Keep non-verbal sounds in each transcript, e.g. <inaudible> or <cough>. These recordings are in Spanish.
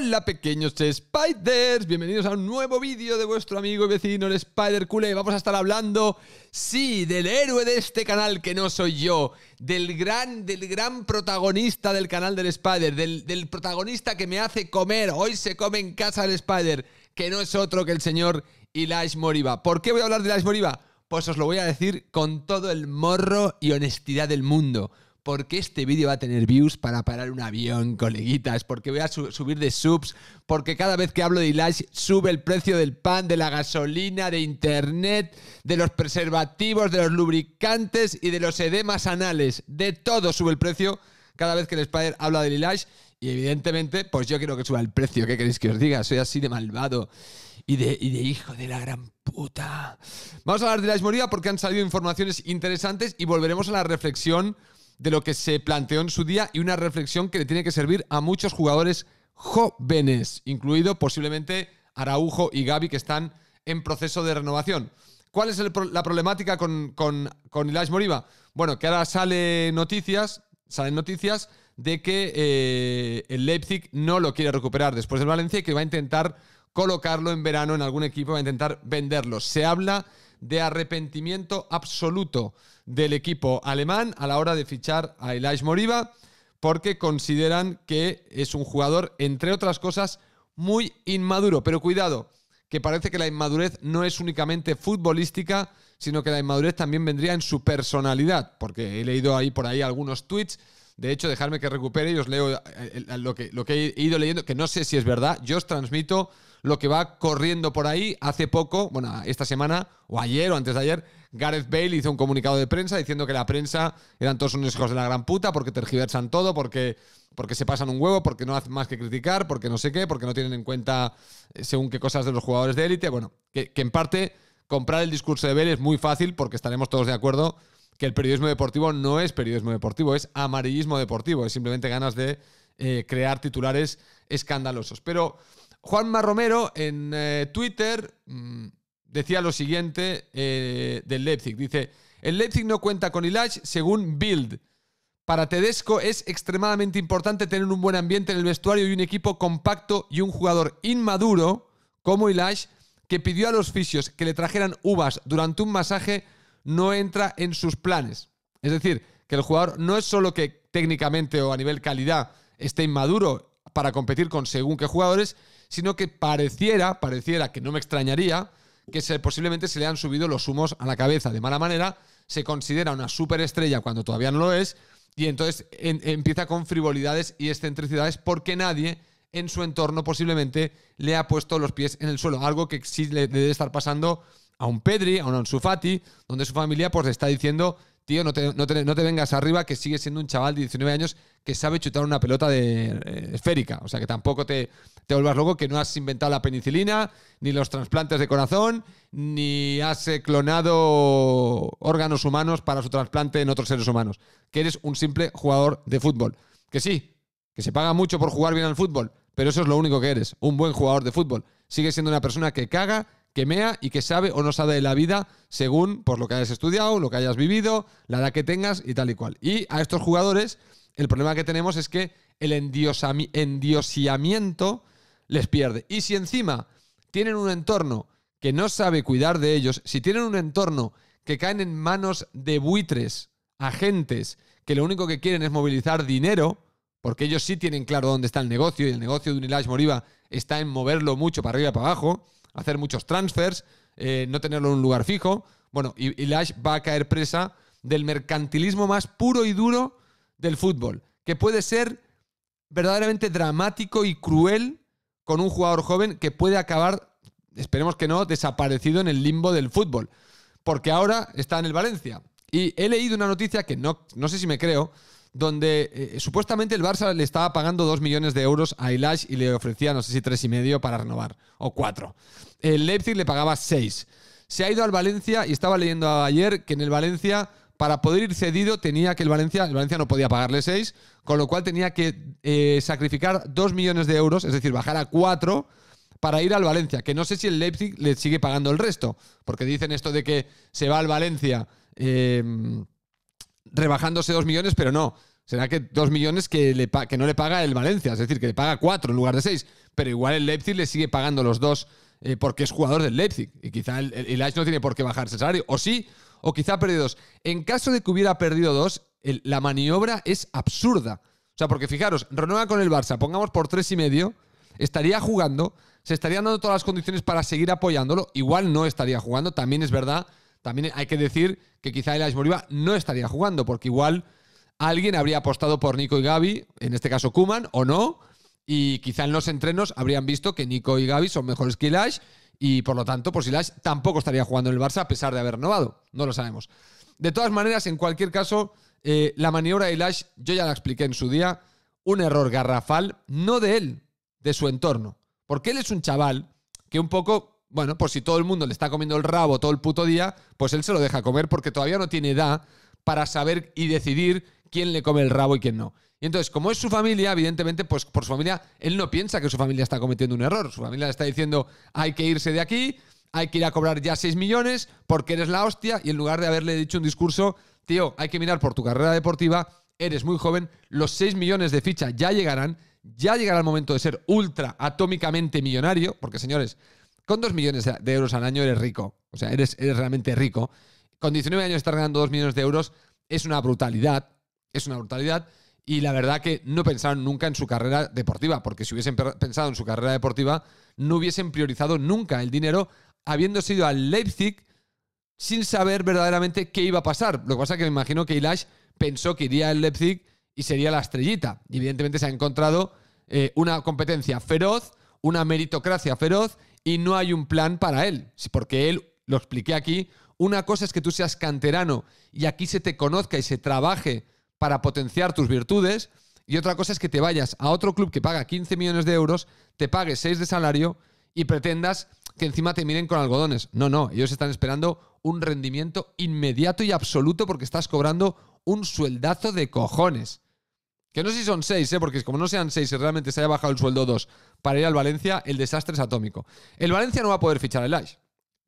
Hola pequeños spiders, bienvenidos a un nuevo vídeo de vuestro amigo y vecino el Spider Y Vamos a estar hablando, sí, del héroe de este canal que no soy yo, del gran, del gran protagonista del canal del Spider, del, protagonista que me hace comer, hoy se come en casa el Spider, que no es otro que el señor Ilash Moriba. ¿Por qué voy a hablar de Ilash Moriba? Pues os lo voy a decir con todo el morro y honestidad del mundo porque este vídeo va a tener views para parar un avión, coleguitas, porque voy a subir de subs, porque cada vez que hablo de Elash, sube el precio del pan, de la gasolina, de internet, de los preservativos, de los lubricantes y de los edemas anales. De todo sube el precio cada vez que el Spider habla de ilage y evidentemente, pues yo quiero que suba el precio, ¿qué queréis que os diga? Soy así de malvado. Y de, hijo de la gran puta. Vamos a hablar de la Moría porque han salido informaciones interesantes y volveremos a la reflexión de lo que se planteó en su día y una reflexión que le tiene que servir a muchos jugadores jóvenes, incluido posiblemente Araujo y Gaby, que están en proceso de renovación. ¿Cuál es la problemática con, con, con Moriba? Bueno, que ahora sale noticias, salen noticias de que eh, el Leipzig no lo quiere recuperar después del Valencia y que va a intentar colocarlo en verano en algún equipo, va a intentar venderlo. Se habla de arrepentimiento absoluto del equipo alemán a la hora de fichar a Elias Moriba, porque consideran que es un jugador, entre otras cosas, muy inmaduro. Pero cuidado, que parece que la inmadurez no es únicamente futbolística, sino que la inmadurez también vendría en su personalidad, porque he leído ahí por ahí algunos tweets. De hecho, dejarme que recupere y os leo eh, lo que, lo que he ido leyendo, que no sé si es verdad, yo os transmito lo que va corriendo por ahí. Hace poco, bueno, esta semana, o ayer, o antes de ayer, Gareth Bale hizo un comunicado de prensa diciendo que la prensa eran todos unos hijos de la gran puta porque tergiversan todo, porque, porque se pasan un huevo, porque no hacen más que criticar, porque no sé qué, porque no tienen en cuenta eh, según qué cosas de los jugadores de élite. Bueno, que, en parte comprar el discurso de Bale es muy fácil porque estaremos todos de acuerdo que el periodismo deportivo no es periodismo deportivo, es amarillismo deportivo, es simplemente ganas de eh, crear titulares escandalosos. Pero Juanma Romero en eh, Twitter mm, decía lo siguiente eh, del Leipzig. Dice, el Leipzig no cuenta con Ilash según Build Para Tedesco es extremadamente importante tener un buen ambiente en el vestuario y un equipo compacto y un jugador inmaduro como Ilash que pidió a los fisios que le trajeran uvas durante un masaje no entra en sus planes. Es decir, que el jugador no es solo que técnicamente o a nivel calidad esté inmaduro para competir con según qué jugadores, sino que pareciera, pareciera que no me extrañaría, que posiblemente se le han subido los humos a la cabeza de mala manera, se considera una superestrella cuando todavía no lo es, y entonces empieza con frivolidades y excentricidades porque nadie en su entorno posiblemente le ha puesto los pies en el suelo, algo que sí le debe estar pasando a un Pedri, a un Ansu donde su familia pues le está diciendo tío, no te, vengas arriba que sigue siendo un chaval de 19 años que sabe chutar una pelota de, eh, esférica. O sea, que tampoco te, te vuelvas loco que no has inventado la penicilina, ni los trasplantes de corazón, ni has eh, clonado órganos humanos para su trasplante en otros seres humanos. Que eres un simple jugador de fútbol. Que sí, que se paga mucho por jugar bien al fútbol, pero eso es lo único que eres, un buen jugador de fútbol. Sigue siendo una persona que caga que mea y que sabe o no sabe de la vida según por lo que hayas estudiado, lo que hayas vivido, la edad que tengas y tal y cual. Y a estos jugadores, el problema que tenemos es que el endiosiamiento les pierde. Y si encima tienen un entorno que no sabe cuidar de ellos, si tienen un entorno que caen en manos de buitres, agentes, que lo único que quieren es movilizar dinero, porque ellos sí tienen claro dónde está el negocio, y el negocio de Unilash Moriva está en moverlo mucho para arriba y para abajo, hacer muchos transfers, eh, no tenerlo en un lugar fijo. Bueno, y, y Lash va a caer presa del mercantilismo más puro y duro del fútbol, que puede ser verdaderamente dramático y cruel con un jugador joven que puede acabar, esperemos que no, desaparecido en el limbo del fútbol, porque ahora está en el Valencia. Y he leído una noticia que no, no sé si me creo, donde eh, supuestamente el Barça le estaba pagando 2 millones de euros a Elias y le ofrecía, no sé si tres y medio para renovar, o 4. El Leipzig le pagaba 6. Se ha ido al Valencia y estaba leyendo ayer que en el Valencia, para poder ir cedido, tenía que el Valencia, el Valencia no podía pagarle 6, con lo cual tenía que eh, sacrificar 2 millones de euros, es decir, bajar a 4 para ir al Valencia, que no sé si el Leipzig le sigue pagando el resto, porque dicen esto de que se va al Valencia. Eh, rebajándose 2 millones, pero no. Será que 2 millones que, no le paga el Valencia, es decir, que le paga 4 en lugar de 6. Pero igual el Leipzig le sigue pagando los dos eh, porque es jugador del Leipzig. Y quizá el, el, Ajax no tiene por qué bajarse el salario. O sí, o quizá ha perdido dos. En caso de que hubiera perdido dos, la maniobra es absurda. O sea, porque fijaros, renueva con el Barça, pongamos por tres y medio, estaría jugando, se estarían dando todas las condiciones para seguir apoyándolo. Igual no estaría jugando, también es verdad también hay que decir que quizá Elias Bolívar no estaría jugando, porque igual alguien habría apostado por Nico y Gaby, en este caso Kuman, o no, y quizá en los entrenos habrían visto que Nico y Gaby son mejores que Elias, y por lo tanto, si pues Elias tampoco estaría jugando en el Barça a pesar de haber renovado. No lo sabemos. De todas maneras, en cualquier caso, eh, la maniobra de Elias, yo ya la expliqué en su día, un error garrafal, no de él, de su entorno. Porque él es un chaval que un poco bueno, pues si todo el mundo le está comiendo el rabo todo el puto día, pues él se lo deja comer porque todavía no tiene edad para saber y decidir quién le come el rabo y quién no. Y entonces, como es su familia, evidentemente, pues por su familia, él no piensa que su familia está cometiendo un error. Su familia le está diciendo, hay que irse de aquí, hay que ir a cobrar ya 6 millones porque eres la hostia. Y en lugar de haberle dicho un discurso, tío, hay que mirar por tu carrera deportiva, eres muy joven, los 6 millones de ficha ya llegarán, ya llegará el momento de ser ultra atómicamente millonario, porque señores, con dos millones de euros al año eres rico. O sea, eres, eres realmente rico. Con 19 años estar ganando dos millones de euros es una brutalidad. Es una brutalidad. Y la verdad que no pensaron nunca en su carrera deportiva, porque si hubiesen pensado en su carrera deportiva, no hubiesen priorizado nunca el dinero, habiendo sido al Leipzig sin saber verdaderamente qué iba a pasar. Lo que pasa es que me imagino que Ilash pensó que iría al Leipzig y sería la estrellita. Y evidentemente se ha encontrado eh, una competencia feroz, una meritocracia feroz y no hay un plan para él. Porque él, lo expliqué aquí, una cosa es que tú seas canterano y aquí se te conozca y se trabaje para potenciar tus virtudes. Y otra cosa es que te vayas a otro club que paga 15 millones de euros, te pague 6 de salario y pretendas que encima te miren con algodones. No, no, ellos están esperando un rendimiento inmediato y absoluto porque estás cobrando un sueldazo de cojones. Que no sé si son seis, ¿eh? porque como no sean seis y realmente se haya bajado el sueldo dos para ir al Valencia, el desastre es atómico. El Valencia no va a poder fichar el Ash.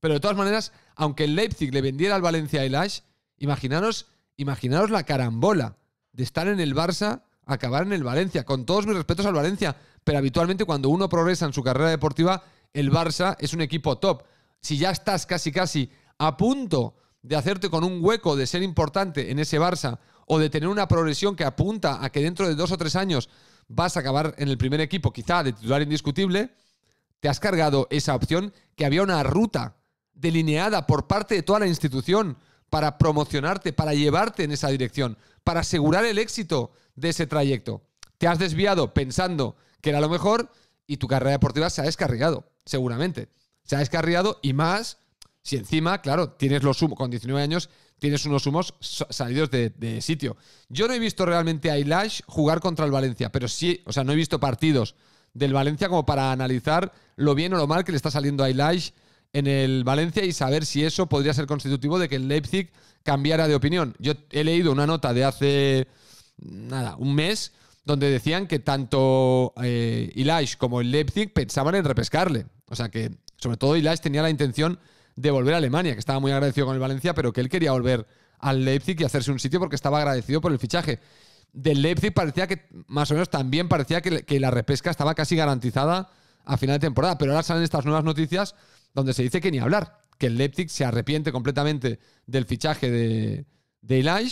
Pero de todas maneras, aunque el Leipzig le vendiera al Valencia el Ash, imaginaros, imaginaros la carambola de estar en el Barça, acabar en el Valencia. Con todos mis respetos al Valencia, pero habitualmente cuando uno progresa en su carrera deportiva, el Barça es un equipo top. Si ya estás casi casi a punto de hacerte con un hueco, de ser importante en ese Barça o de tener una progresión que apunta a que dentro de dos o tres años vas a acabar en el primer equipo, quizá de titular indiscutible, te has cargado esa opción que había una ruta delineada por parte de toda la institución para promocionarte, para llevarte en esa dirección, para asegurar el éxito de ese trayecto. Te has desviado pensando que era lo mejor y tu carrera deportiva se ha descarriado, seguramente. Se ha descarriado y más si encima, claro, tienes lo sumo con 19 años, tienes unos humos salidos de, sitio. Yo no he visto realmente a Ilash jugar contra el Valencia, pero sí, o sea, no he visto partidos del Valencia como para analizar lo bien o lo mal que le está saliendo a Ilash en el Valencia y saber si eso podría ser constitutivo de que el Leipzig cambiara de opinión. Yo he leído una nota de hace, nada, un mes, donde decían que tanto eh, Ilash como el Leipzig pensaban en repescarle. O sea que, sobre todo, Ilash tenía la intención de volver a Alemania, que estaba muy agradecido con el Valencia, pero que él quería volver al Leipzig y hacerse un sitio porque estaba agradecido por el fichaje. Del Leipzig parecía que, más o menos, también parecía que, la repesca estaba casi garantizada a final de temporada, pero ahora salen estas nuevas noticias donde se dice que ni hablar, que el Leipzig se arrepiente completamente del fichaje de, de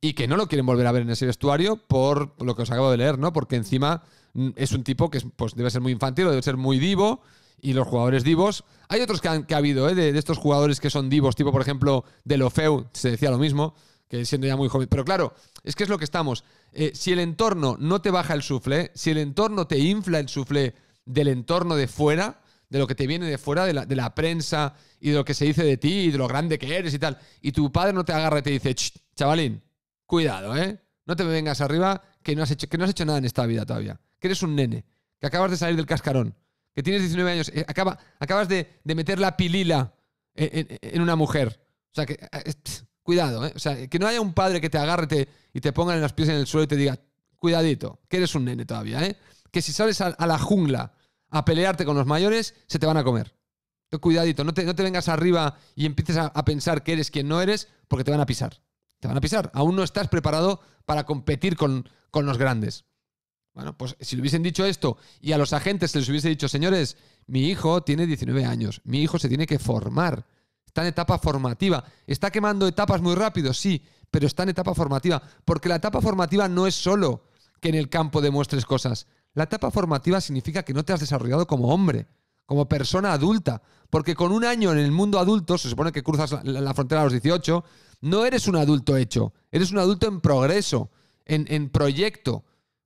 y que no lo quieren volver a ver en ese vestuario por lo que os acabo de leer, ¿no? Porque encima mm, es un tipo que pues, debe ser muy infantil debe ser muy divo y los jugadores divos. Hay otros que, han, ha habido, ¿eh? de, estos jugadores que son divos, tipo por ejemplo De Lofeu, se decía lo mismo, que siendo ya muy joven. Pero claro, es que es lo que estamos. Eh, si el entorno no te baja el suflé, si el entorno te infla el suflé del entorno de fuera, de lo que te viene de fuera, de la, de la, prensa y de lo que se dice de ti y de lo grande que eres y tal, y tu padre no te agarra y te dice, chavalín, cuidado, ¿eh? No te vengas arriba que no, has hecho, que no has hecho nada en esta vida todavía, que eres un nene, que acabas de salir del cascarón que tienes 19 años, eh, acabas de, meter la pilila en, una mujer. O sea, que, eh, cuidado, eh. O sea, que no haya un padre que te agarre y te ponga en los pies en el suelo y te diga, cuidadito, que eres un nene todavía, Que si sales a, la jungla a pelearte con los mayores, se te van a comer. Cuidadito, no te, vengas arriba y empieces a, pensar que eres quien no eres, porque te van a pisar. Te van a pisar. Aún no estás preparado para competir con, con los grandes. Bueno, pues si le hubiesen dicho esto y a los agentes se les hubiese dicho, señores, mi hijo tiene 19 años, mi hijo se tiene que formar, está en etapa formativa, está quemando etapas muy rápido, sí, pero está en etapa formativa, porque la etapa formativa no es solo que en el campo demuestres cosas, la etapa formativa significa que no te has desarrollado como hombre, como persona adulta, porque con un año en el mundo adulto, se supone que cruzas la, frontera a los 18, no eres un adulto hecho, eres un adulto en progreso, en, en proyecto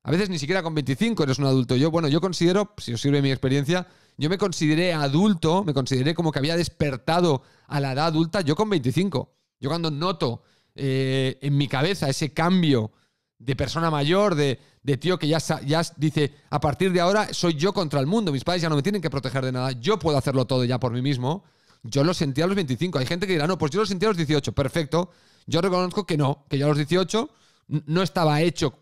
a veces ni siquiera con 25 eres un adulto. Yo, bueno, yo considero, si os sirve mi experiencia, yo me consideré adulto, me consideré como que había despertado a la edad adulta yo con 25. Yo cuando noto eh, en mi cabeza ese cambio de persona mayor, de, tío que ya, ya dice, a partir de ahora soy yo contra el mundo, mis padres ya no me tienen que proteger de nada, yo puedo hacerlo todo ya por mí mismo. Yo lo sentía a los 25. Hay gente que dirá, no, pues yo lo sentía a los 18. Perfecto. Yo reconozco que no, que yo a los 18 no estaba hecho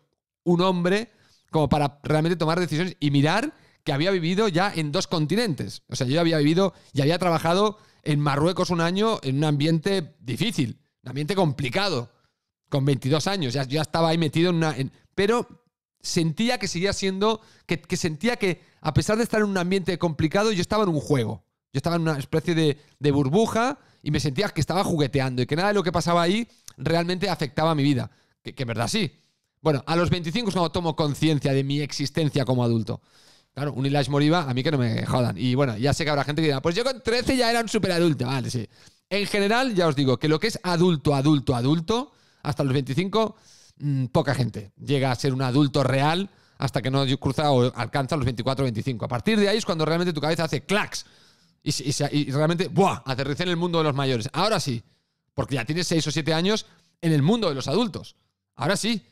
un hombre como para realmente tomar decisiones y mirar que había vivido ya en dos continentes. O sea, yo había vivido y había trabajado en Marruecos un año en un ambiente difícil, un ambiente complicado, con 22 años. Ya, ya estaba ahí metido en una... pero sentía que seguía siendo, que, sentía que a pesar de estar en un ambiente complicado, yo estaba en un juego. Yo estaba en una especie de, burbuja y me sentía que estaba jugueteando y que nada de lo que pasaba ahí realmente afectaba mi vida. Que, que verdad sí, bueno, a los 25 es cuando tomo conciencia de mi existencia como adulto. Claro, un Ilash Moriba, a mí que no me jodan. Y bueno, ya sé que habrá gente que dirá, pues yo con 13 ya era un superadulto. Vale, sí. En general, ya os digo que lo que es adulto, adulto, adulto, hasta los 25, mm, poca gente llega a ser un adulto real hasta que no cruza o alcanza los 24 o 25. A partir de ahí es cuando realmente tu cabeza hace clacks y, realmente, ¡buah!, aterriza en el mundo de los mayores. Ahora sí, porque ya tienes 6 o 7 años en el mundo de los adultos. Ahora sí,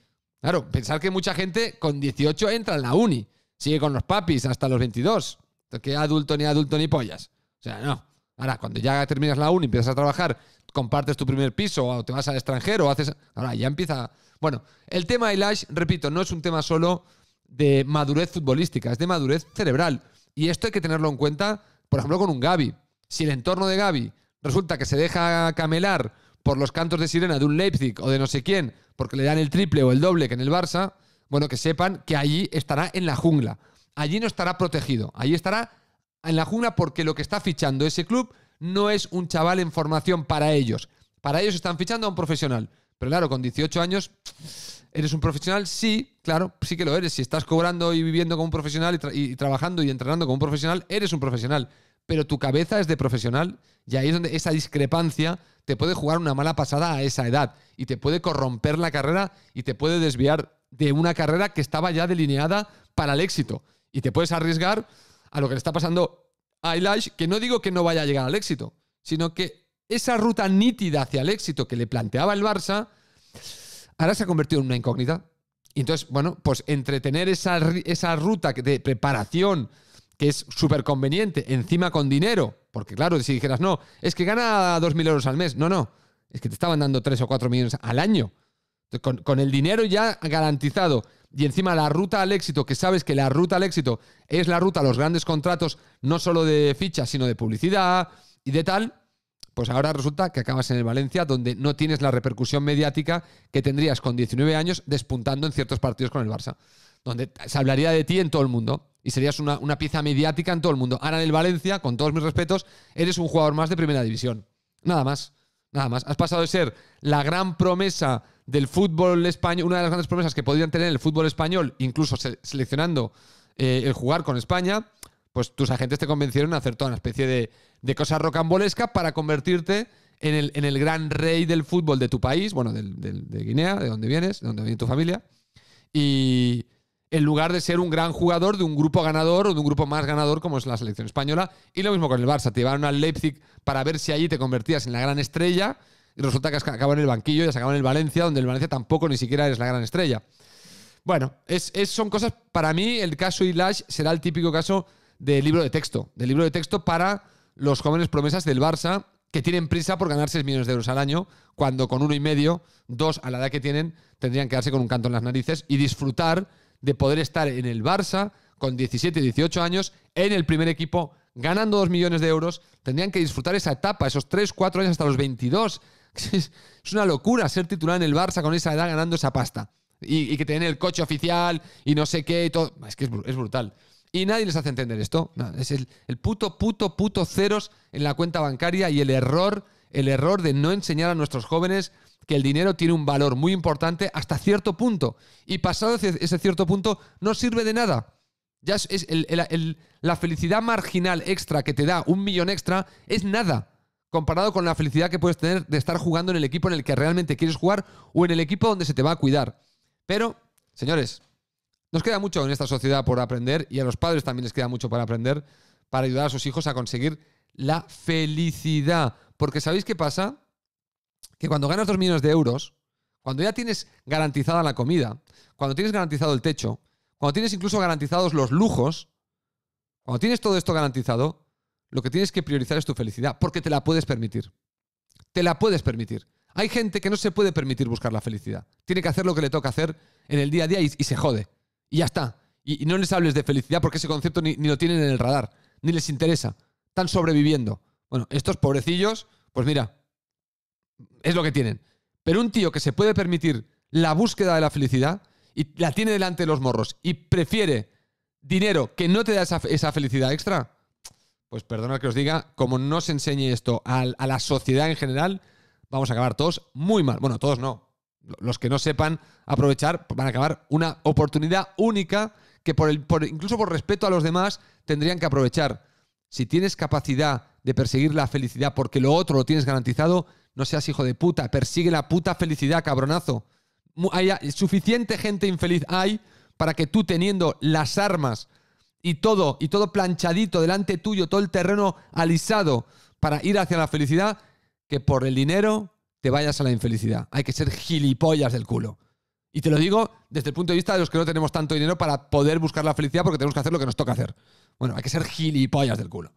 Claro, pensar que mucha gente con 18 entra en la uni, sigue con los papis hasta los 22. Que adulto ni adulto ni pollas. O sea, no. Ahora, cuando ya terminas la uni, empiezas a trabajar, compartes tu primer piso o te vas al extranjero, o haces. Ahora ya empieza. Bueno, el tema de Lash, repito, no es un tema solo de madurez futbolística, es de madurez cerebral. Y esto hay que tenerlo en cuenta, por ejemplo, con un Gaby. Si el entorno de Gaby resulta que se deja camelar por los cantos de sirena de un Leipzig o de no sé quién, porque le dan el triple o el doble que en el Barça, bueno, que sepan que allí estará en la jungla. Allí no estará protegido, allí estará en la jungla porque lo que está fichando ese club no es un chaval en formación para ellos. Para ellos están fichando a un profesional. Pero claro, con 18 años, <sniffs> ¿eres un profesional? Sí, claro, sí que lo eres. Si estás cobrando y viviendo como un profesional y, y trabajando y entrenando como un profesional, eres un profesional pero tu cabeza es de profesional y ahí es donde esa discrepancia te puede jugar una mala pasada a esa edad y te puede corromper la carrera y te puede desviar de una carrera que estaba ya delineada para el éxito y te puedes arriesgar a lo que le está pasando a Eilish, que no digo que no vaya a llegar al éxito, sino que esa ruta nítida hacia el éxito que le planteaba el Barça ahora se ha convertido en una incógnita. Y entonces, bueno, pues entretener esa, esa ruta de preparación que es súper conveniente, encima con dinero, porque claro, si dijeras, no, es que gana 2.000 euros al mes, no, no, es que te estaban dando 3 o 4 millones al año. Con, el dinero ya garantizado y encima la ruta al éxito, que sabes que la ruta al éxito es la ruta a los grandes contratos, no solo de fichas, sino de publicidad y de tal, pues ahora resulta que acabas en el Valencia, donde no tienes la repercusión mediática que tendrías con 19 años despuntando en ciertos partidos con el Barça, donde se hablaría de ti en todo el mundo y serías una, pieza mediática en todo el mundo. Ahora en el Valencia, con todos mis respetos, eres un jugador más de primera división. Nada más. Nada más. Has pasado de ser la gran promesa del fútbol español, una de las grandes promesas que podrían tener el fútbol español, incluso seleccionando eh, el jugar con España, pues tus agentes te convencieron a hacer toda una especie de, cosa rocambolesca para convertirte en el, en el, gran rey del fútbol de tu país, bueno, de Guinea, de donde vienes, de donde viene tu familia. Y, en lugar de ser un gran jugador de un grupo ganador o de un grupo más ganador como es la selección española. Y lo mismo con el Barça, te llevaron al Leipzig para ver si allí te convertías en la gran estrella y resulta que has acabado en el banquillo y has acabado en el Valencia, donde el Valencia tampoco ni siquiera eres la gran estrella. Bueno, es, son cosas, para mí el caso Ilash será el típico caso de libro de texto, de libro de texto para los jóvenes promesas del Barça que tienen prisa por ganar 6 millones de euros al año, cuando con uno y medio, dos a la edad que tienen, tendrían que darse con un canto en las narices y disfrutar de poder estar en el Barça con 17, 18 años, en el primer equipo, ganando 2 millones de euros. Tendrían que disfrutar esa etapa, esos 3, 4 años hasta los 22. <laughs> Es una locura ser titular en el Barça con esa edad ganando esa pasta. Y, que tienen el coche oficial y no sé qué y todo. Es que es, brutal. Y nadie les hace entender esto. es el, el, puto, puto, puto ceros en la cuenta bancaria y el error, el error de no enseñar a nuestros jóvenes que el dinero tiene un valor muy importante hasta cierto punto y pasado ese cierto punto no sirve de nada. Ya es, la felicidad marginal extra que te da un millón extra es nada comparado con la felicidad que puedes tener de estar jugando en el equipo en el que realmente quieres jugar o en el equipo donde se te va a cuidar. Pero, señores, nos queda mucho en esta sociedad por aprender y a los padres también les queda mucho por aprender para ayudar a sus hijos a conseguir la felicidad. Porque ¿sabéis qué pasa? que cuando ganas dos millones de euros, cuando ya tienes garantizada la comida, cuando tienes garantizado el techo, cuando tienes incluso garantizados los lujos, cuando tienes todo esto garantizado, lo que tienes que priorizar es tu felicidad, porque te la puedes permitir. Te la puedes permitir. Hay gente que no se puede permitir buscar la felicidad. Tiene que hacer lo que le toca hacer en el día a día y, se jode. Y ya está. Y, no les hables de felicidad porque ese concepto ni, ni lo tienen en el radar, ni les interesa. Están sobreviviendo. Bueno, estos pobrecillos, pues mira, es lo que tienen. Pero un tío que se puede permitir la búsqueda de la felicidad y la tiene delante de los morros y prefiere dinero que no te da esa, felicidad extra, pues perdona que os diga, como no se enseñe esto a, a, la sociedad en general, vamos a acabar todos muy mal. Bueno, todos no. Los que no sepan aprovechar van a acabar una oportunidad única que por el, por, incluso por respeto a los demás tendrían que aprovechar. Si tienes capacidad de perseguir la felicidad porque lo otro lo tienes garantizado, no seas hijo de puta, persigue la puta felicidad, cabronazo. Hay suficiente gente infeliz hay para que tú teniendo las armas y todo, y todo planchadito delante tuyo, todo el terreno alisado para ir hacia la felicidad, que por el dinero te vayas a la infelicidad. Hay que ser gilipollas del culo. Y te lo digo desde el punto de vista de los que no tenemos tanto dinero para poder buscar la felicidad porque tenemos que hacer lo que nos toca hacer. Bueno, hay que ser gilipollas del culo.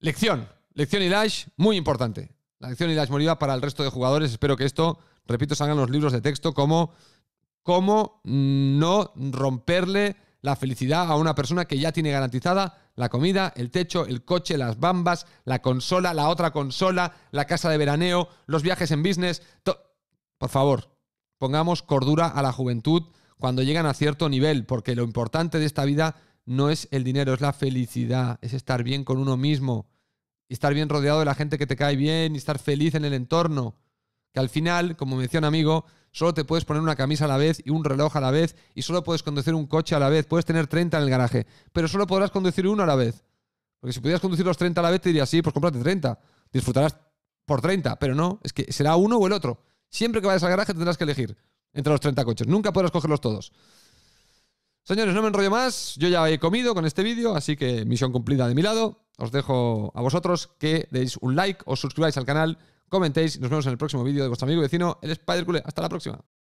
Lección. Lección dash muy importante la acción y la para el resto de jugadores. Espero que esto, repito, salgan los libros de texto como cómo no romperle la felicidad a una persona que ya tiene garantizada la comida, el techo, el coche, las bambas, la consola, la otra consola, la casa de veraneo, los viajes en business. Por favor, pongamos cordura a la juventud cuando llegan a cierto nivel, porque lo importante de esta vida no es el dinero, es la felicidad, es estar bien con uno mismo estar bien rodeado de la gente que te cae bien y estar feliz en el entorno. Que al final, como me decía un amigo, solo te puedes poner una camisa a la vez y un reloj a la vez y solo puedes conducir un coche a la vez. Puedes tener 30 en el garaje, pero solo podrás conducir uno a la vez. Porque si pudieras conducir los 30 a la vez, te diría, sí, pues cómprate 30. Disfrutarás por 30, pero no, es que será uno o el otro. Siempre que vayas al garaje tendrás que elegir entre los 30 coches. Nunca podrás cogerlos todos. Señores, no me enrollo más. Yo ya he comido con este vídeo, así que misión cumplida de mi lado. Os dejo a vosotros que deis un like, os suscribáis al canal, comentéis y nos vemos en el próximo vídeo de vuestro amigo vecino, el Spider Hasta la próxima.